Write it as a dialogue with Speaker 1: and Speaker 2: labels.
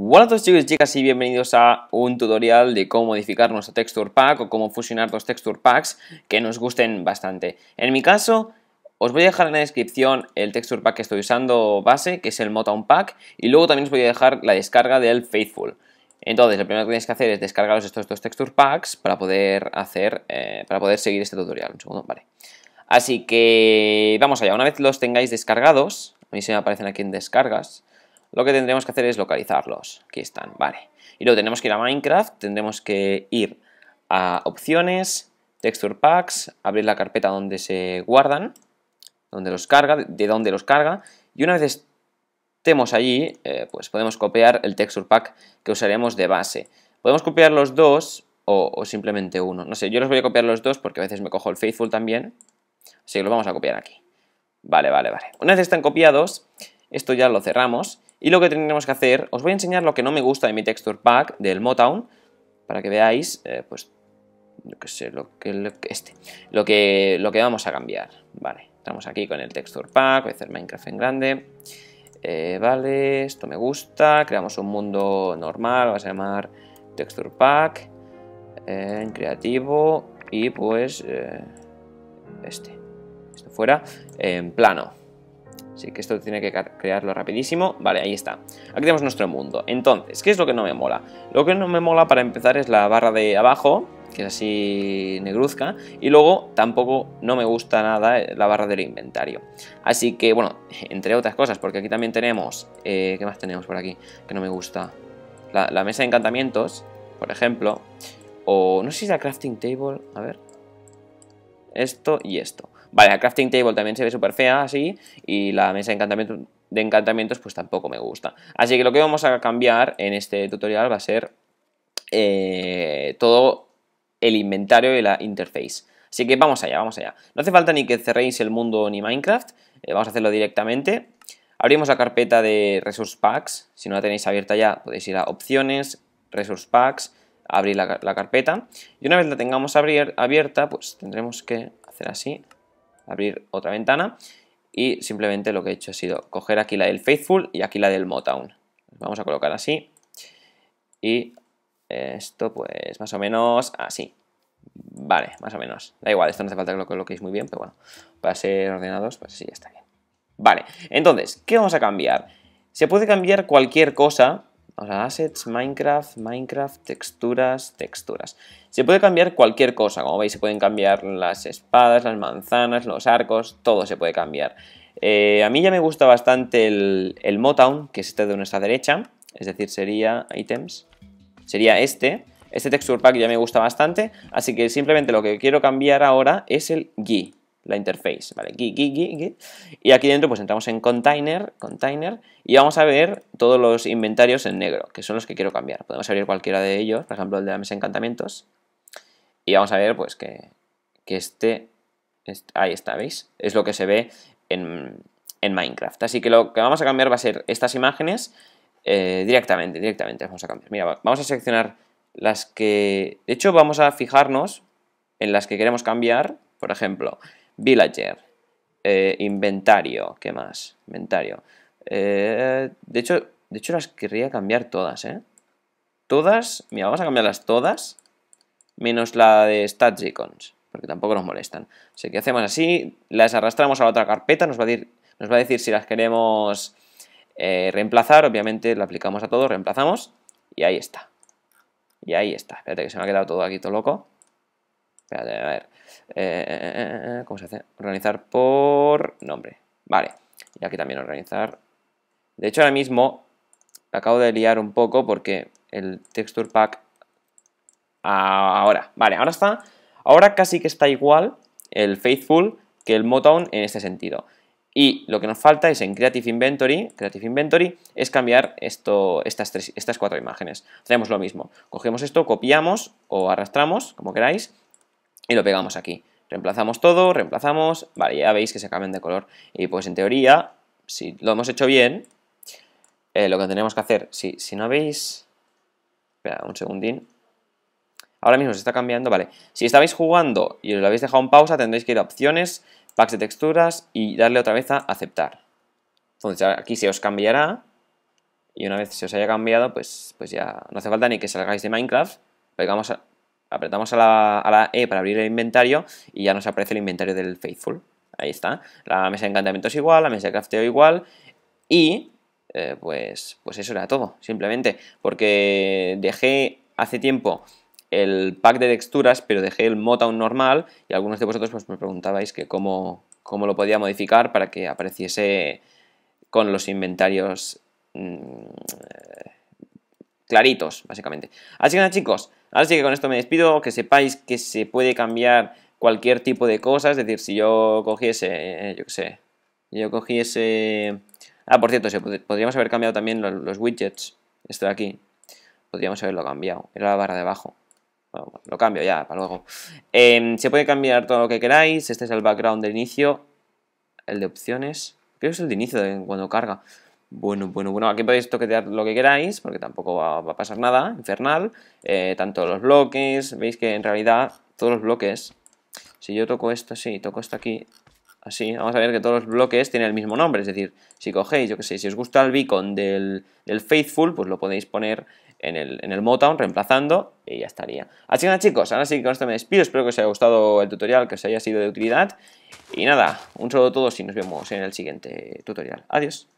Speaker 1: Hola a todos chicos y chicas y bienvenidos a un tutorial de cómo modificar nuestro texture pack o cómo fusionar dos texture packs que nos gusten bastante. En mi caso, os voy a dejar en la descripción el texture pack que estoy usando base, que es el Motown Pack, y luego también os voy a dejar la descarga del Faithful. Entonces, lo primero que tenéis que hacer es descargaros estos dos texture packs para poder hacer, eh, para poder seguir este tutorial. Un segundo, vale. Así que vamos allá, una vez los tengáis descargados, a mí se me aparecen aquí en descargas, lo que tendremos que hacer es localizarlos. Aquí están, vale. Y luego tenemos que ir a Minecraft, tendremos que ir a opciones, texture packs, abrir la carpeta donde se guardan, donde los carga, de donde los carga, y una vez estemos allí, eh, pues podemos copiar el texture pack que usaremos de base. Podemos copiar los dos o, simplemente uno. No sé, yo los voy a copiar los dos porque a veces me cojo el faithful también. Así que los vamos a copiar aquí. Vale, vale, vale. Una vez están copiados, esto ya lo cerramos y lo que tendremos que hacer, os voy a enseñar lo que no me gusta de mi texture pack del Motown, para que veáis, eh, pues, yo qué sé, lo que, este, lo que, lo que vamos a cambiar. Vale, estamos aquí con el texture pack, voy a hacer Minecraft en grande. Eh, vale, esto me gusta, creamos un mundo normal, lo vas a llamar texture pack, eh, en creativo y pues este, esto fuera, en plano. Así que esto tiene que crearlo rapidísimo. Vale, ahí está. Aquí tenemos nuestro mundo. Entonces, ¿qué es lo que no me mola? Lo que no me mola para empezar es la barra de abajo, que es así negruzca. Y luego tampoco no me gusta nada eh, la barra del inventario. Así que, bueno, entre otras cosas, porque aquí también tenemos... Eh, ¿Qué más tenemos por aquí que no me gusta? La, la mesa de encantamientos, por ejemplo. O no sé si es la crafting table. A ver. Esto y esto. Vale, la crafting table también se ve súper fea así y la mesa de encantamientos pues tampoco me gusta. Así que lo que vamos a cambiar en este tutorial va a ser eh, todo el inventario y la interface. Así que vamos allá, vamos allá. No hace falta ni que cerréis el mundo ni Minecraft, eh, vamos a hacerlo directamente. Abrimos la carpeta de Resource Packs, si no la tenéis abierta ya podéis ir a Opciones, Resource Packs, abrir la, carpeta. Y una vez la tengamos abierta, pues tendremos que hacer así, abrir otra ventana y simplemente lo que he hecho ha sido coger aquí la del Faithful y aquí la del Motown. Vamos a colocar así y esto pues más o menos así. Vale, más o menos. Da igual, esto no hace falta que lo coloquéis muy bien, pero bueno, para ser ordenados pues sí, está bien. Vale, entonces, ¿qué vamos a cambiar? Se puede cambiar cualquier cosa Assets, Minecraft, Minecraft, texturas, texturas. Se puede cambiar cualquier cosa, como veis se pueden cambiar las espadas, las manzanas, los arcos, todo se puede cambiar. Eh, a mí ya me gusta bastante el, el Motown, que es este de nuestra derecha, es decir, sería items, sería este. Este texture pack ya me gusta bastante, así que simplemente lo que quiero cambiar ahora es el GUI la interface, ¿vale? Y aquí dentro pues entramos en container, container, y vamos a ver todos los inventarios en negro, que son los que quiero cambiar. Podemos abrir cualquiera de ellos, por ejemplo el de la mesa encantamientos, y vamos a ver pues que, que este, este ahí está, ¿veis? Es lo que se ve en, Minecraft. Así que lo que vamos a cambiar va a ser estas imágenes eh, directamente, directamente vamos a cambiar. Mira, vamos a seleccionar las que, de hecho vamos a fijarnos en las que queremos cambiar, por ejemplo, Villager. Eh, inventario. ¿Qué más? Inventario. Eh, de, hecho, de hecho, las querría cambiar todas, ¿eh? Todas. Mira, vamos a cambiarlas todas. Menos la de Stats Porque tampoco nos molestan. Así que hacemos así. Las arrastramos a la otra carpeta. Nos va a, nos va a decir si las queremos eh, reemplazar. Obviamente la aplicamos a todo. Reemplazamos. Y ahí está. Y ahí está. Espérate que se me ha quedado todo aquí todo loco. Espérate, a ver. Eh, eh, eh, ¿Cómo se hace? Organizar por nombre. Vale. Y aquí también organizar. De hecho, ahora mismo acabo de liar un poco porque el texture pack... Ahora. Vale, ahora está... Ahora casi que está igual el Faithful que el Motown en este sentido. Y lo que nos falta es en Creative Inventory, Creative Inventory es cambiar esto, estas, tres, estas cuatro imágenes. Hacemos lo mismo. Cogemos esto, copiamos o arrastramos, como queráis, y lo pegamos aquí. Reemplazamos todo, reemplazamos, vale, ya veis que se cambian de color. Y pues en teoría, si lo hemos hecho bien, eh, lo que tenemos que hacer, si, si no veis, Espera, un segundín. Ahora mismo se está cambiando, vale. Si estabais jugando y os lo habéis dejado en pausa, tendréis que ir a opciones, packs de texturas y darle otra vez a aceptar. Entonces aquí se os cambiará y una vez se os haya cambiado, pues, pues ya no hace falta ni que salgáis de Minecraft, pegamos apretamos a la, E para abrir el inventario y ya nos aparece el inventario del Faithful. Ahí está. La mesa de es igual, la mesa de crafteo igual y eh, pues, pues eso era todo, simplemente, porque dejé hace tiempo el pack de texturas, pero dejé el Motown normal y algunos de vosotros pues, me preguntabais que cómo, lo podía modificar para que apareciese con los inventarios mm, eh, claritos, básicamente. Así que nada, chicos, Así que con esto me despido, que sepáis que se puede cambiar cualquier tipo de cosas, es decir, si yo cogiese, eh, yo qué sé, yo cogiese... Ah, por cierto, podríamos haber cambiado también los, widgets, esto de aquí, podríamos haberlo cambiado, era la barra de abajo. lo cambio ya, para luego. Em, se puede cambiar todo lo que queráis, este es el background de inicio, el de opciones, creo que es el de inicio cuando carga. Bueno, bueno, bueno, aquí podéis toquetear lo que queráis, porque tampoco va, a pasar nada, infernal. Eh, tanto los bloques, veis que en realidad todos los bloques, si yo toco esto así, toco esto aquí, así, vamos a ver que todos los bloques tienen el mismo nombre, es decir, si cogéis, yo que sé, si os gusta el beacon del, del Faithful, pues lo podéis poner en el, en el Motown, reemplazando, y ya estaría. Así que nada chicos, ahora sí que con esto me despido, espero que os haya gustado el tutorial, que os haya sido de utilidad, y nada, un saludo a todos y nos vemos en el siguiente tutorial. Adiós.